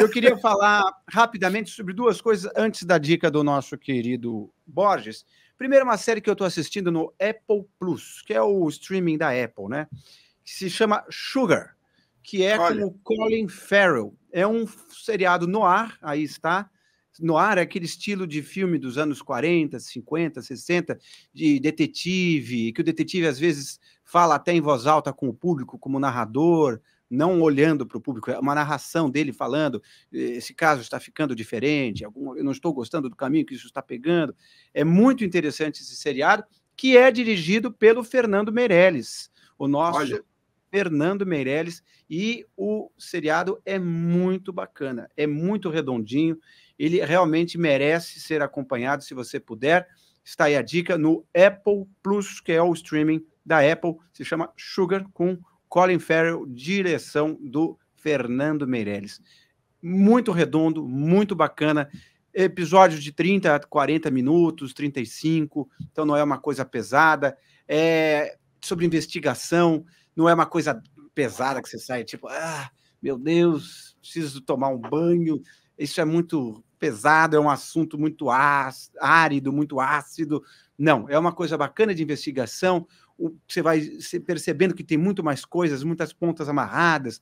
Eu queria falar rapidamente sobre duas coisas antes da dica do nosso querido Borges. Primeiro, uma série que eu estou assistindo no Apple Plus, que é o streaming da Apple, né? Que se chama Sugar, que é Olha. com o Colin Farrell. É um seriado no ar, aí está. No ar é aquele estilo de filme dos anos 40, 50, 60, de detetive, que o detetive às vezes fala até em voz alta com o público, como narrador, não olhando para o público, é uma narração dele falando: esse caso está ficando diferente, algum, eu não estou gostando do caminho que isso está pegando. É muito interessante esse seriado, que é dirigido pelo Fernando Meirelles, o nosso Olha. Fernando Meirelles, e o seriado é muito bacana, é muito redondinho, ele realmente merece ser acompanhado se você puder. Está aí a dica no Apple Plus, que é o streaming da Apple, se chama Sugar com Colin Farrell, direção do Fernando Meirelles. Muito redondo, muito bacana. Episódio de 30 a 40 minutos, 35, então não é uma coisa pesada. É sobre investigação, não é uma coisa pesada que você sai tipo, ah, meu Deus, preciso tomar um banho. Isso é muito pesado, é um assunto muito ácido, muito ácido. Não, é uma coisa bacana de investigação, você vai percebendo que tem muito mais coisas, muitas pontas amarradas,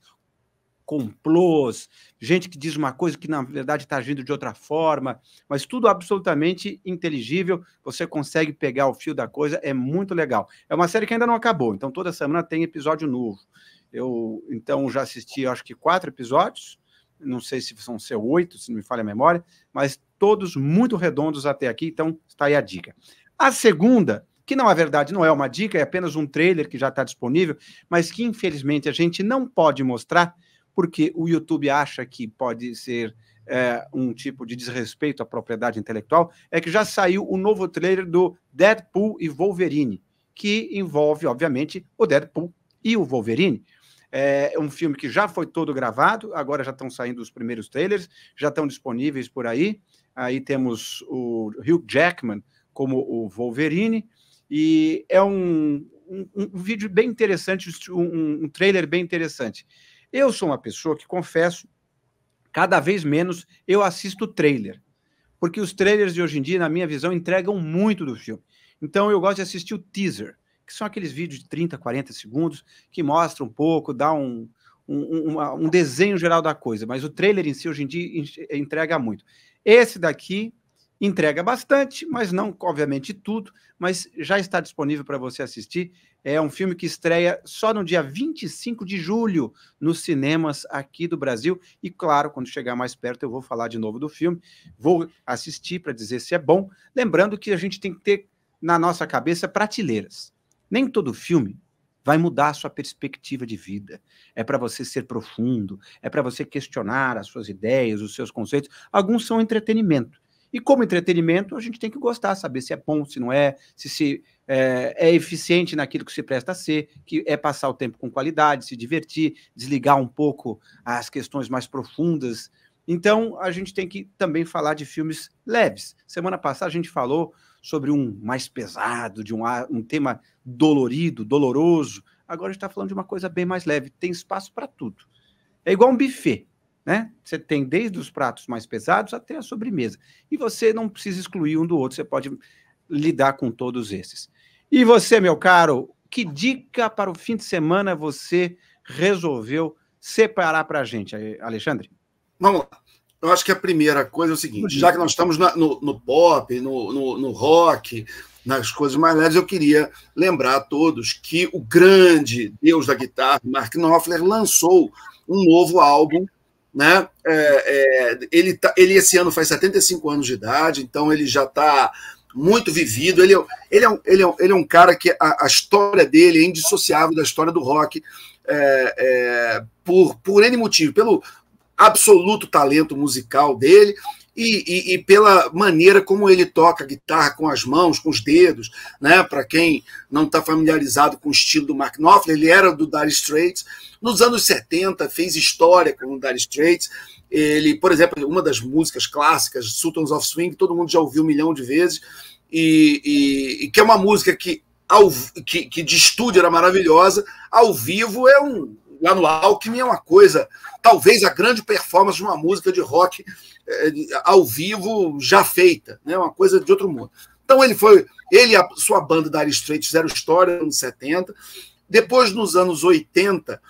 complôs, gente que diz uma coisa que na verdade está agindo de outra forma, mas tudo absolutamente inteligível, você consegue pegar o fio da coisa, é muito legal. É uma série que ainda não acabou, então toda semana tem episódio novo. Eu então já assisti, acho que quatro episódios, não sei se são ser oito, se não me falha a memória, mas todos muito redondos até aqui, então está aí a dica. A segunda que não é verdade, não é uma dica, é apenas um trailer que já está disponível, mas que infelizmente a gente não pode mostrar, porque o YouTube acha que pode ser é, um tipo de desrespeito à propriedade intelectual, é que já saiu o novo trailer do Deadpool e Wolverine, que envolve, obviamente, o Deadpool e o Wolverine. É um filme que já foi todo gravado, agora já estão saindo os primeiros trailers, já estão disponíveis por aí. Aí temos o Hugh Jackman como o Wolverine, e é um, um, um vídeo bem interessante, um, um trailer bem interessante. Eu sou uma pessoa que confesso, cada vez menos eu assisto trailer, porque os trailers de hoje em dia, na minha visão, entregam muito do filme. Então eu gosto de assistir o teaser, que são aqueles vídeos de 30, 40 segundos que mostram um pouco, dá um, um, um, um desenho geral da coisa, mas o trailer em si hoje em dia entrega muito. Esse daqui entrega bastante, mas não, obviamente, tudo, mas já está disponível para você assistir. É um filme que estreia só no dia 25 de julho nos cinemas aqui do Brasil. E claro, quando chegar mais perto, eu vou falar de novo do filme, vou assistir para dizer se é bom. Lembrando que a gente tem que ter na nossa cabeça prateleiras. Nem todo filme vai mudar a sua perspectiva de vida. É para você ser profundo, é para você questionar as suas ideias, os seus conceitos. Alguns são entretenimento e como entretenimento, a gente tem que gostar, saber se é bom, se não é, se, se é, é, eficiente naquilo que se presta a ser, que é passar o tempo com qualidade, se divertir, desligar um pouco as questões mais profundas. Então, a gente tem que também falar de filmes leves. Semana passada a gente falou sobre um mais pesado, de um, um tema dolorido, doloroso. Agora a gente está falando de uma coisa bem mais leve. Tem espaço para tudo. É igual um buffet. Né? Você tem desde os pratos mais pesados até a sobremesa. E você não precisa excluir um do outro, você pode lidar com todos esses. E você, meu caro, que dica para o fim de semana você resolveu separar para a gente, Alexandre? Vamos lá. Eu acho que a primeira coisa é o seguinte: já que nós estamos na, no, no, pop, no, no, no, rock, nas coisas mais leves, eu queria lembrar a todos que o grande deus da guitarra, Mark Knopfler, lançou um novo álbum né? É, é, ele, tá, ele esse ano faz 75 anos de idade, então ele já está muito vivido. Ele, é, ele, é, um, ele, é, ele é um cara que a, a história dele é indissociável da história do rock é, é por, por N motivo, pelo absoluto talento musical dele e, e, e, pela maneira como ele toca a guitarra com as mãos, com os dedos, né? Para quem não está familiarizado com o estilo do Mark Knopfler, ele era do Dire Straits. Nos anos 70 fez história com o Dire Straits. Ele, por exemplo, uma das músicas clássicas, Sultans of Swing, todo mundo já ouviu um milhão de vezes. e, e que é uma música que ao, que, que, de estúdio era maravilhosa, ao vivo é um, lá no Alckmin é uma coisa, talvez a grande performance de uma música de rock é, ao vivo já feita, né? Uma coisa de outro mundo. Então ele foi, ele e a sua banda Dire Straits fizeram história nos anos 70. Depois, nos anos 80,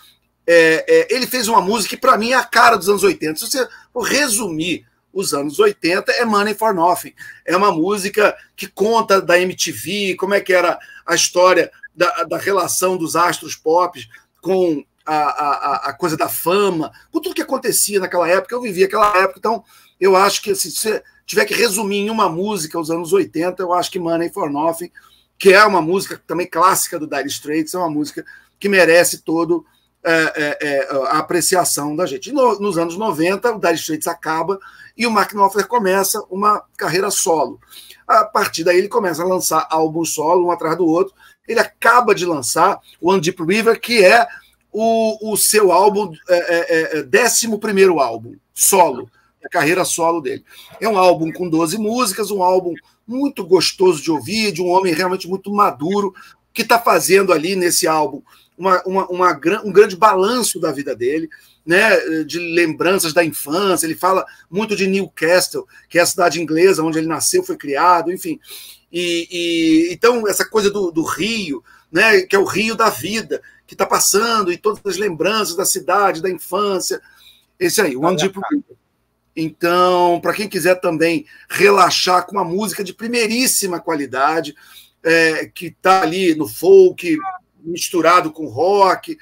é, é, ele fez uma música que, para mim, é a cara dos anos 80. Se você for resumir os anos 80 é Money for Nothing. É uma música que conta da MTV, como é que era a história da, da relação dos astros pop com a, a, a coisa da fama, com tudo que acontecia naquela época, eu vivi aquela época, então eu acho que assim, se você tiver que resumir em uma música os anos 80, eu acho que Money for Nothing, que é uma música também clássica do Dire Straits, é uma música que merece todo é, é, é, a apreciação da gente. No, nos anos 90, o Dire Straits acaba e o Mark Knopfler começa uma carreira solo. A partir daí, ele começa a lançar álbuns solo, um atrás do outro. Ele acaba de lançar o One Deep River, que é o, o seu álbum, é, é, é, 11 é, álbum, solo, a carreira solo dele. É um álbum com 12 músicas, um álbum muito gostoso de ouvir, de um homem realmente muito maduro, que está fazendo ali nesse álbum uma, uma, uma, um grande balanço da vida dele, né, de lembranças da infância. Ele fala muito de Newcastle, que é a cidade inglesa onde ele nasceu, foi criado, enfim. E, e então essa coisa do, do Rio, né, que é o Rio da vida, que está passando e todas as lembranças da cidade, da infância. Esse aí, o ano de Então, para quem quiser também relaxar com uma música de primeiríssima qualidade, é, que está ali no folk, misturado com rock,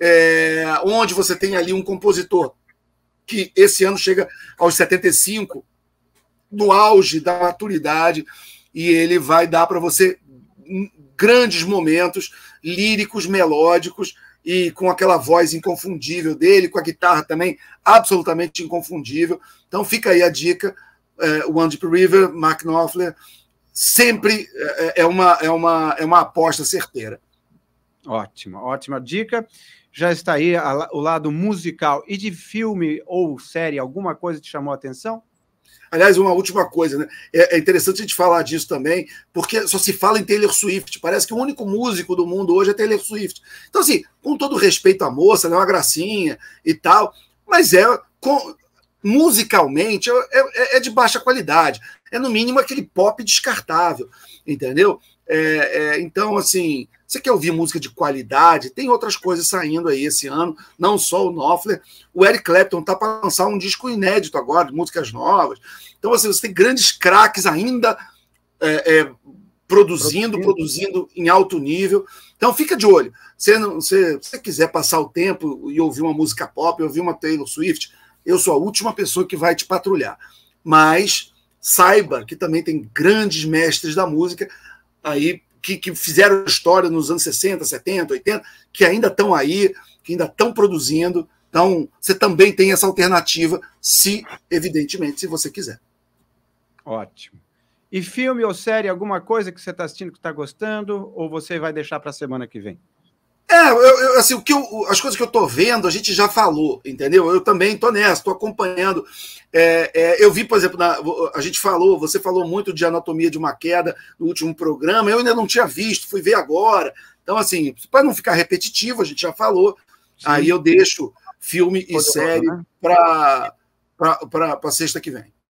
é, onde você tem ali um compositor que esse ano chega aos 75, no auge da maturidade, e ele vai dar para você grandes momentos líricos, melódicos e com aquela voz inconfundível dele, com a guitarra também absolutamente inconfundível. Então fica aí a dica, é, One Deep River, Mark Knopfler, sempre é, é, é uma, é uma, é uma aposta certeira. Ótima, ótima dica. Já está aí a, o lado musical. E de filme ou série, alguma coisa te chamou a atenção? Aliás, uma última coisa, né? É, é, interessante a gente falar disso também, porque só se fala em Taylor Swift. Parece que o único músico do mundo hoje é Taylor Swift. Então, assim, com todo respeito à moça, né? Uma gracinha e tal, mas é. Com, musicalmente é, é, é de baixa qualidade. É no mínimo aquele pop descartável, entendeu? É, é, então, assim, você quer ouvir música de qualidade? Tem outras coisas saindo aí esse ano, não só o Knopfler. O Eric Clapton está para lançar um disco inédito agora, de músicas novas. Então, assim, você tem grandes craques ainda é, é produzindo, produzindo em alto nível. Então fica de olho. Se você, você quiser passar o tempo e ouvir uma música pop, ouvir uma Taylor Swift, eu sou a última pessoa que vai te patrulhar. Mas saiba que também tem grandes mestres da música aí que, que fizeram história nos anos 60, 70, 80, que ainda estão aí, que ainda estão produzindo. Então, você também tem essa alternativa, se, evidentemente, se você quiser. Ótimo. E filme ou série, alguma coisa que você está assistindo que está gostando, ou você vai deixar para a semana que vem? É, eu, eu, assim, o que eu, as coisas que eu estou vendo, a gente já falou, entendeu? Eu também estou nessa, estou acompanhando. É, é, eu vi, por exemplo, na, a gente falou, você falou muito de anatomia de uma queda no último programa, eu ainda não tinha visto, fui ver agora. Então, assim, para não ficar repetitivo, a gente já falou, Sim. aí eu deixo filme e série né? para sexta que vem.